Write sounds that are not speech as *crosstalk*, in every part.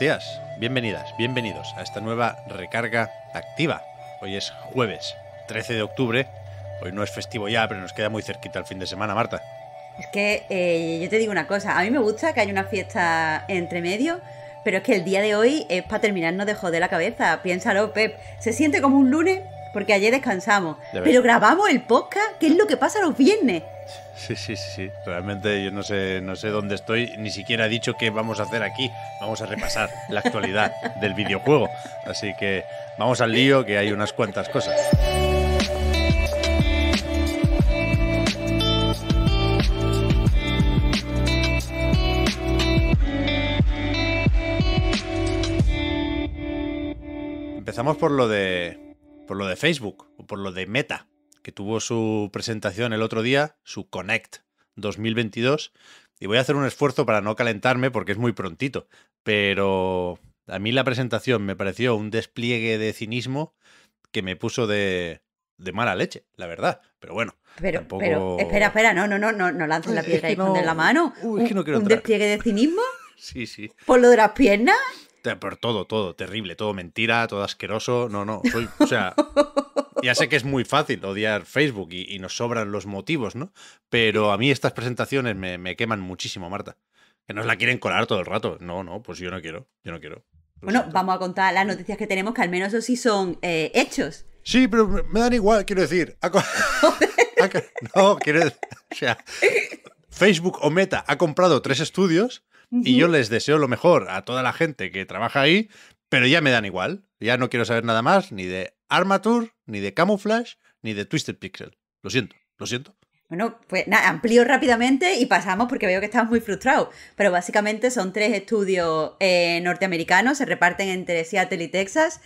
días, bienvenidas, bienvenidos a esta nueva recarga activa. Hoy es jueves 13 de octubre, hoy no es festivo ya, pero nos queda muy cerquita el fin de semana, Marta. Es que eh, yo te digo una cosa, a mí me gusta que haya una fiesta entre medio, pero es que el día de hoy es para terminarnos de joder la cabeza. Piénsalo, Pep, se siente como un lunes, porque ayer descansamos. Pero grabamos el podcast, ¿Qué es lo que pasa los viernes. Sí, sí, sí, sí. Realmente yo no sé, no sé dónde estoy, ni siquiera he dicho qué vamos a hacer aquí. Vamos a repasar la actualidad *laughs* del videojuego. Así que vamos al lío, que hay unas cuantas cosas. Empezamos por lo de por lo de Facebook o por lo de Meta, que tuvo su presentación el otro día, su Connect 2022. Y voy a hacer un esfuerzo para no calentarme porque es muy prontito. Pero a mí la presentación me pareció un despliegue de cinismo que me puso de, de mala leche, la verdad. Pero bueno, pero, espera, espera, no, no, no, no, no lances la piedra y escondes la mano. Uy, que no ¿Un, ¿Un despliegue de cinismo? sí, sí. ¿Por lo de las piernas? por todo, todo, terrible, todo mentira, todo asqueroso. No, no, soy, o sea, *laughs* ya sé que es muy fácil odiar Facebook y, nos sobran los motivos, ¿no? Pero a mí estas presentaciones me, queman muchísimo, Marta. Que nos la quieren colar todo el rato. No, no, pues yo no quiero, yo no quiero. Bueno, vamos a contar las noticias que tenemos, que al menos eso sí son eh, hechos. Sí, pero me dan igual, quiero decir. *laughs* *laughs* no, quiero decir, o sea, Facebook o Meta ha comprado tres estudios y yo les deseo lo mejor a toda la gente que trabaja ahí, pero ya me dan igual. Ya no quiero saber nada más ni de Armature, ni de Camouflage, ni de Twisted Pixel. Lo siento, lo siento. Bueno, pues nada, amplío rápidamente y pasamos porque veo que estás muy frustrado. Pero básicamente son tres estudios eh, norteamericanos, se reparten entre Seattle y Texas,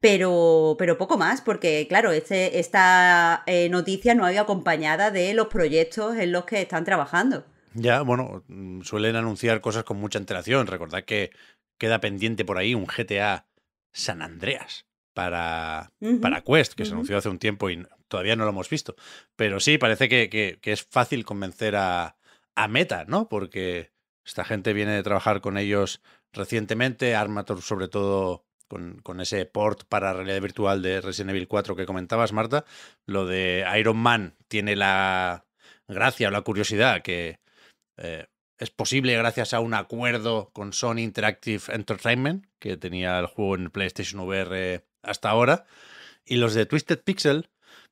pero, pero poco más, porque claro, este, esta eh, noticia no había acompañada de los proyectos en los que están trabajando. Ya, bueno, mm, suelen anunciar cosas con mucha enteración. Recordad que queda pendiente por ahí un GTA San Andreas para, para Quest, que se anunció hace un tiempo y todavía no lo hemos visto. Pero sí, parece que, es fácil convencer a, Meta, ¿no? Porque esta gente viene de trabajar con ellos recientemente, Armator sobre todo con, con, ese port para realidad virtual de Resident Evil 4 que comentabas, Marta. Lo de Iron Man tiene la gracia o la curiosidad que eh, es posible gracias a un acuerdo con Sony Interactive Entertainment, que tenía el juego en PlayStation VR hasta ahora. Y los de Twisted Pixel,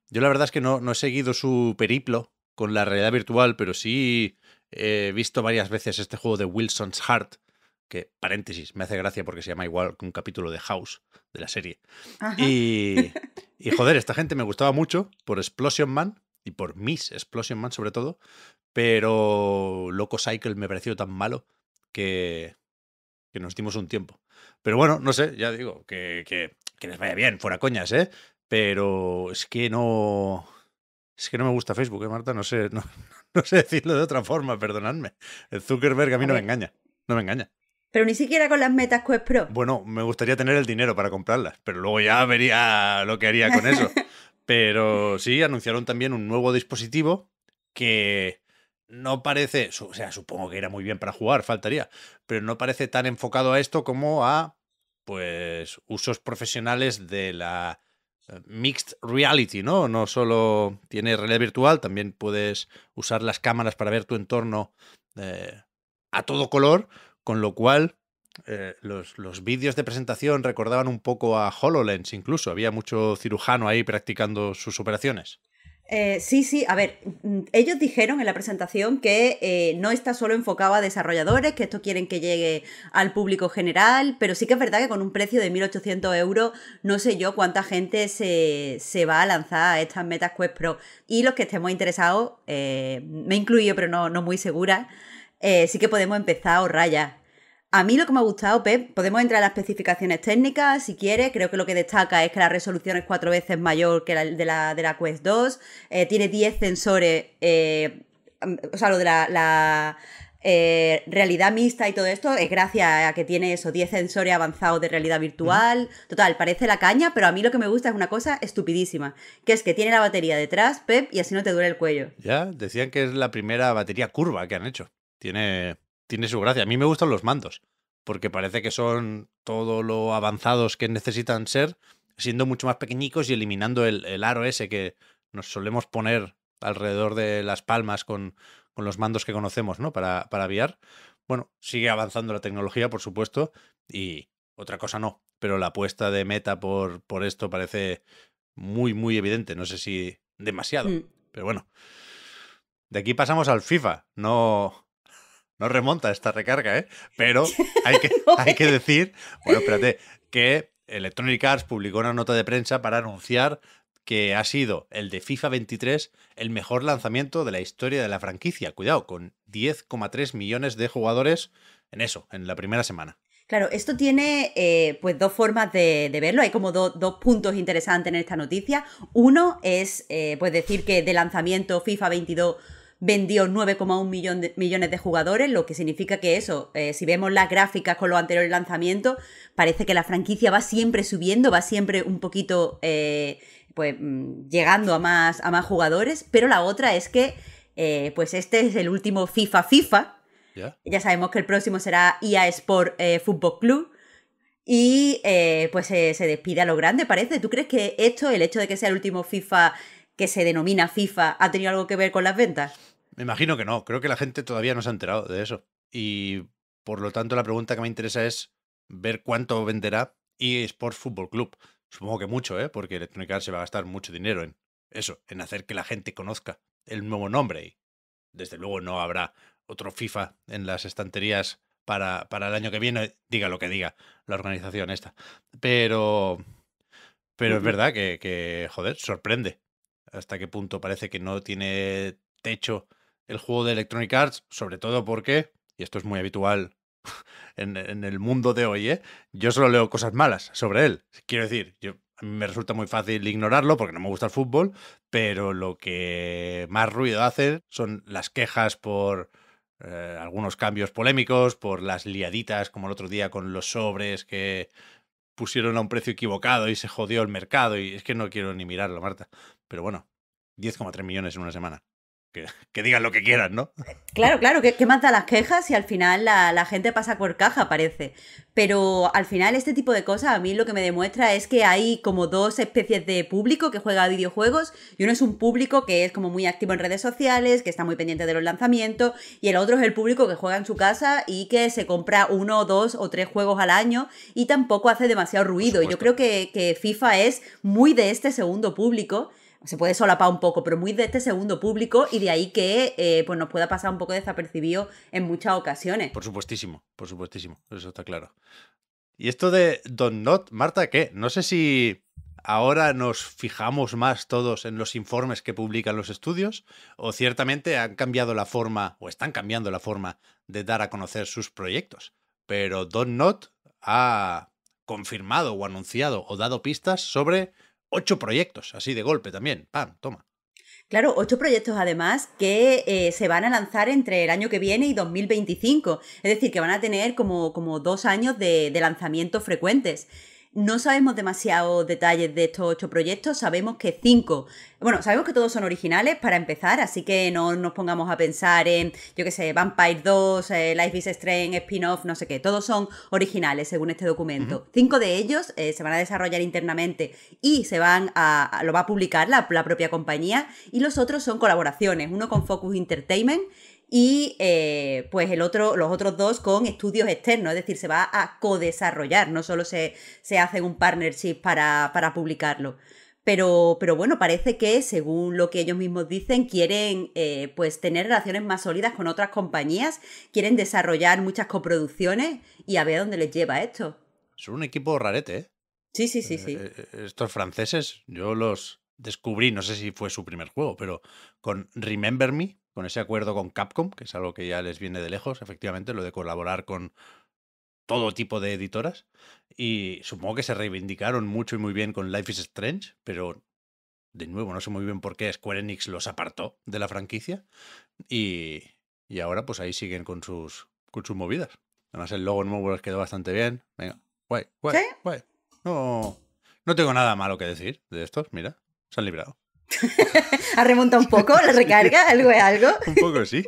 yo la verdad es que no, no he seguido su periplo con la realidad virtual, pero sí he visto varias veces este juego de Wilson's Heart, que paréntesis, me hace gracia porque se llama igual que un capítulo de House de la serie. Y, *laughs* y, joder, esta gente me gustaba mucho por Explosion Man y por Miss Explosion Man sobre todo, pero Loco Cycle me pareció tan malo que, que nos dimos un tiempo. Pero bueno, no sé, ya digo, que, les vaya bien, fuera coñas, ¿eh? Pero es que no. Es que no me gusta Facebook, ¿eh, Marta? No sé, no, *laughs* sé decirlo de otra forma, perdonadme. El Zuckerberg a mí no me engaña. No me engaña. Pero ni siquiera con las metas Quest Pro. Bueno, me gustaría tener el dinero para comprarlas, pero luego ya vería lo que haría con eso. *laughs* pero sí, anunciaron también un nuevo dispositivo que no parece, o sea, supongo que era muy bien para jugar, faltaría, pero no parece tan enfocado a esto como a, pues, usos profesionales de la eh, mixed reality, ¿no? No solo tiene realidad virtual, también puedes usar las cámaras para ver tu entorno eh, a todo color, con lo cual eh, los, los vídeos de presentación recordaban un poco a HoloLens incluso, había mucho cirujano ahí practicando sus operaciones. Eh, sí, sí, a ver, mm, ellos dijeron en la presentación que eh, no está solo enfocado a desarrolladores, que esto quieren que llegue al público general, pero sí que es verdad que con un precio de 1.800 euros no sé yo cuánta gente se, va a lanzar a estas Metas Quest Pro. Y los que estemos interesados, eh, me incluyo pero no, no muy segura, sí que podemos empezar a ahorrar ya. A mí lo que me ha gustado, Pep, podemos entrar a las especificaciones técnicas si quieres. Creo que lo que destaca es que la resolución es cuatro veces mayor que la de la, de la Quest 2. Eh, tiene 10 sensores, eh, o sea, lo de la, eh, realidad mixta y todo esto es gracias a que tiene esos 10 sensores avanzados de realidad virtual. Total, parece la caña, pero a mí lo que me gusta es una cosa estupidísima, que es que tiene la batería detrás, Pep, y así no te duele el cuello. Ya, decían que es la primera batería curva que han hecho. Tiene tiene su gracia. A mí me gustan los mandos, porque parece que son todo lo avanzados que necesitan ser, siendo mucho más pequeñicos y eliminando el, el aro ese que nos solemos poner alrededor de las palmas con, los mandos que conocemos, ¿no? Para, para Bueno, sigue avanzando la tecnología, por supuesto, y otra cosa no, pero la apuesta de meta por, por esto parece muy, muy evidente. No sé si demasiado, mm. pero bueno. De aquí pasamos al FIFA. No, no remonta esta recarga, ¿eh? Pero *laughs* hay que, hay que decir, bueno, que Electronic Arts publicó una nota de prensa para anunciar que ha sido el de FIFA 23 el mejor lanzamiento de la historia de la franquicia. Cuidado, con 10,3 millones de jugadores en eso, en la primera semana. Claro, esto tiene eh, pues dos formas de, verlo. Hay como dos puntos interesantes en esta noticia. Uno es eh, pues decir que de lanzamiento FIFA 22 vendió 9,1 de millones de jugadores, lo que significa que eso, eh, si vemos las gráficas con los anteriores lanzamientos, parece que la franquicia va siempre subiendo, va siempre un poquito eh, pues, mm, llegando a más, a más jugadores, pero la otra es que eh, pues este es el último FIFA FIFA. Ya sabemos que el próximo será IA e Sport Fútbol Club. Y pues se despide a lo grande, parece. ¿Tú crees que esto, el hecho de que sea el último FIFA que se denomina FIFA ha tenido algo que ver con las ventas? Me imagino que no. Creo que la gente todavía no se ha enterado de eso. Y por lo tanto, la pregunta que me interesa es ver cuánto venderá eSports Football Club. Supongo que mucho, ¿eh? Porque Electronic Arts se va a gastar mucho dinero en eso, en hacer que la gente conozca el nuevo nombre. Y desde luego no habrá otro FIFA en las estanterías para, para el año que viene, diga lo que diga la organización esta. Pero. Pero es verdad que, que, joder, sorprende hasta qué punto parece que no tiene techo el juego de Electronic Arts, sobre todo porque, y esto es muy habitual *laughs* en, el mundo de hoy, ¿eh? yo solo leo cosas malas sobre él. Quiero decir, me resulta muy fácil ignorarlo porque no me gusta el fútbol, pero lo que más ruido hace son las quejas por... Eh, algunos cambios polémicos por las liaditas como el otro día con los sobres que pusieron a un precio equivocado y se jodió el mercado y es que no quiero ni mirarlo, Marta. Pero bueno, 10,3 millones en una semana. *laughs* que, digan lo que quieran, ¿no? Claro, claro, que, que manda las quejas y al final la, gente pasa por caja, parece. Pero al final este tipo de cosas a mí lo que me demuestra es que hay como dos especies de público que juega a videojuegos y uno es un público que es como muy activo en redes sociales, que está muy pendiente de los lanzamientos y el otro es el público que juega en su casa y que se compra uno, dos o tres juegos al año y tampoco hace demasiado ruido. yo creo que FIFA es muy de este segundo público se puede solapar un poco, pero muy de este segundo público y de ahí que eh, pues nos pueda pasar un poco desapercibido en muchas ocasiones. Por supuestísimo, por supuestísimo, eso está claro. Y esto de Don Not, Marta, ¿qué? No sé si ahora nos fijamos más todos en los informes que publican los estudios o ciertamente han cambiado la forma o están cambiando la forma de dar a conocer sus proyectos. Pero Don Not ha confirmado o anunciado o dado pistas sobre ocho proyectos, así de golpe también. ¡Pam! Toma. Claro, ocho proyectos además que eh, se van a lanzar entre el año que viene y 2025. Es decir, que van a tener como, como dos años de, de lanzamientos frecuentes. No sabemos demasiados detalles de estos ocho proyectos, sabemos que cinco, bueno, sabemos que todos son originales para empezar, así que no nos pongamos a pensar en, yo qué sé, Vampire 2, eh, Life is Strange, spin-off, no sé qué, todos son originales según este documento. Cinco de ellos eh, se van a desarrollar internamente y se van a, lo va a publicar la propia compañía y los otros son colaboraciones, uno con Focus Entertainment y eh, pues el otro, los otros dos con estudios externos, es decir, se va a co-desarrollar, no solo se, hace un partnership para, publicarlo. Pero, pero, bueno, parece que, según lo que ellos mismos dicen, quieren eh, pues tener relaciones más sólidas con otras compañías, quieren desarrollar muchas coproducciones y a ver a dónde les lleva esto. Son un equipo rarete, ¿eh? Sí, sí, sí, sí. Estos franceses, yo los descubrí, no sé si fue su primer juego, pero con Remember Me, con ese acuerdo con Capcom, que es algo que ya les viene de lejos, efectivamente, lo de colaborar con todo tipo de editoras. Y supongo que se reivindicaron mucho y muy bien con Life is Strange, pero de nuevo, no sé muy bien por qué Square Enix los apartó de la franquicia. Y, ahora, pues ahí siguen con sus, movidas. Además, el logo nuevo les quedó bastante bien. Venga, guay, guay, guay. No, no tengo nada malo que decir de estos, mira, se han librado ha remonta un poco la recarga, *laughs* algo es algo. un poco, sí.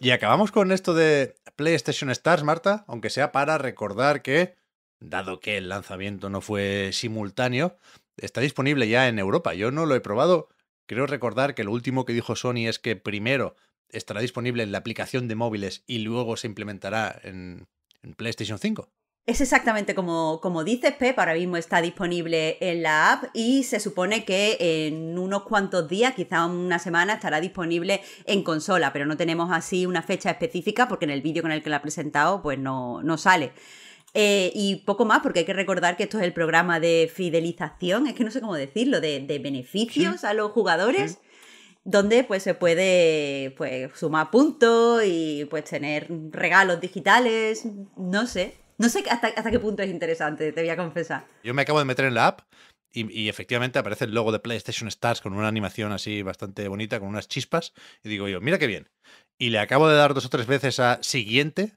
Y acabamos con esto de PlayStation Stars, Marta, aunque sea para recordar que, dado que el lanzamiento no fue simultáneo, está disponible ya en Europa. Yo no lo he probado. Creo recordar que lo último que dijo Sony es que primero estará disponible en la aplicación de móviles y luego se implementará en PlayStation 5. Es exactamente como, como dices, Pep, ahora mismo está disponible en la app y se supone que en unos cuantos días, quizá una semana, estará disponible en consola, pero no tenemos así una fecha específica porque en el vídeo con el que la ha presentado pues no, sale. Eh, y poco más, porque hay que recordar que esto es el programa de fidelización, es que no sé cómo decirlo, de, beneficios a los jugadores. donde pues se puede pues, sumar puntos y pues tener regalos digitales, no sé, no sé hasta, qué punto es interesante, te voy a confesar. Yo me acabo de meter en la app y, efectivamente aparece el logo de PlayStation Stars con una animación así bastante bonita, con unas chispas. Y digo yo, mira qué bien. Y le acabo de dar dos o tres veces a siguiente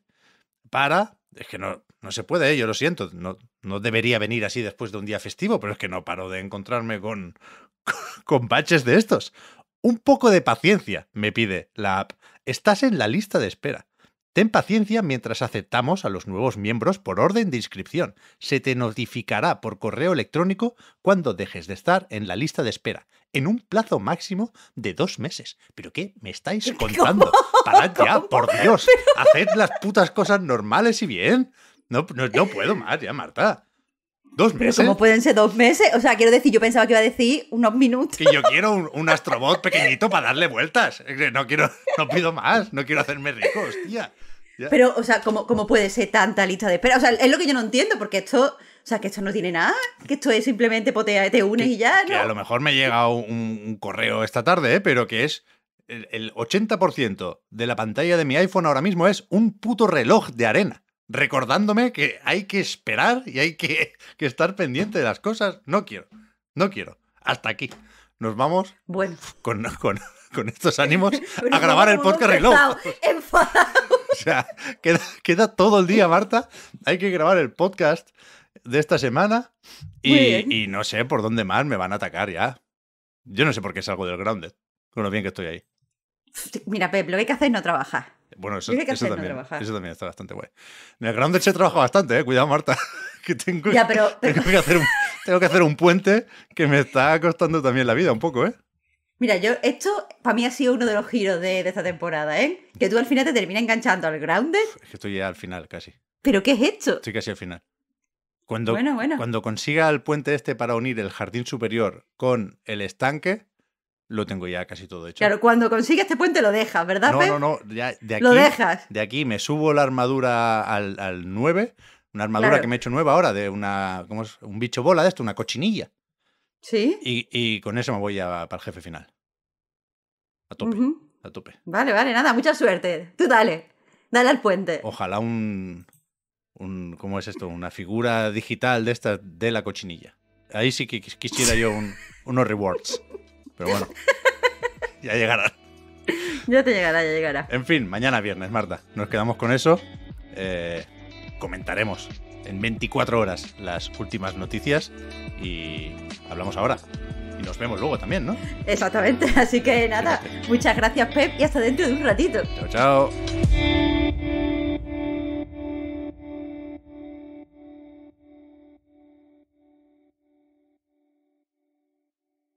para. Es que no, no se puede, ¿eh? yo lo siento. No, no debería venir así después de un día festivo, pero es que no paro de encontrarme con, con, *laughs* con baches de estos. Un poco de paciencia, me pide la app. Estás en la lista de espera. Ten paciencia mientras aceptamos a los nuevos miembros por orden de inscripción. Se te notificará por correo electrónico cuando dejes de estar en la lista de espera, en un plazo máximo de dos meses. ¿Pero qué me estáis *laughs* contando? ¡Para ya, por Dios. *laughs* Haced las putas cosas normales y bien. No, no puedo más ya, Marta. ¿Dos meses? ¿Cómo pueden ser dos meses? O sea, quiero decir, yo pensaba que iba a decir unos minutos. Que yo quiero un, astrobot pequeñito para darle vueltas. No quiero, no pido más, no quiero hacerme rico, hostia. Pero, o sea, ¿cómo, ¿cómo puede ser tanta lista de espera? O sea, es lo que yo no entiendo, porque esto. O sea, que esto no tiene nada, que esto es simplemente potea, te unes y ya, ¿no? Que a lo mejor me llega un, correo esta tarde, ¿eh? pero que es el 80% de la pantalla de mi iPhone ahora mismo es un puto reloj de arena recordándome que hay que esperar y hay *laughs* que, estar pendiente de las cosas. No quiero, no quiero. Hasta aquí. Nos vamos bueno. con, con, estos ánimos *laughs* a grabar el podcast reloj. *laughs* Enfadado. O sea, queda, todo el día, Marta. Hay que grabar el podcast de esta semana y, y no sé por dónde más me van a atacar ya. Yo no sé por qué salgo del grounded, con lo bien que estoy ahí. Mira, Pep, lo que hay que hacer es no trabajar. Bueno, eso, eso también, está bastante guay. En el Grounded se trabaja bastante, ¿eh? Cuidado, Marta. *laughs* Que tengo, *laughs* Tengo, que hacer un, tengo que hacer un puente que me está costando también la vida un poco, ¿eh? Mira, yo, esto para mí ha sido uno de los giros de, esta temporada, ¿eh? Que tú al final te terminas enganchando al Grounded. Es que estoy ya al final, casi. ¿Pero qué es esto? Estoy casi al final. Cuando, bueno, bueno. cuando consiga el puente este para unir el jardín superior con el estanque, lo tengo ya casi todo hecho. Claro, cuando consigues este puente lo dejas, ¿verdad? No, no, no, ya lo dejas. De aquí me subo la armadura al, 9, una armadura que me he hecho nueva ahora, de una, ¿cómo es? un bicho bola de esto, una cochinilla. Sí. Y, con eso me voy para el jefe final. A tope, a tope. Vale, vale, nada, mucha suerte. Tú dale, dale al puente. Ojalá un, un ¿cómo es esto? Una figura digital de esta, de la cochinilla. Ahí sí que quisiera yo un, unos rewards. *laughs* Pero bueno, *laughs* ya llegará. Ya te llegará, ya llegará. En fin, mañana viernes, Marta. Nos quedamos con eso. Eh, comentaremos en 24 horas las últimas noticias y hablamos ahora. Y nos vemos luego también, ¿no? Exactamente. Así que nada, muchas gracias, Pep, y hasta dentro de un ratito. Chao, chao.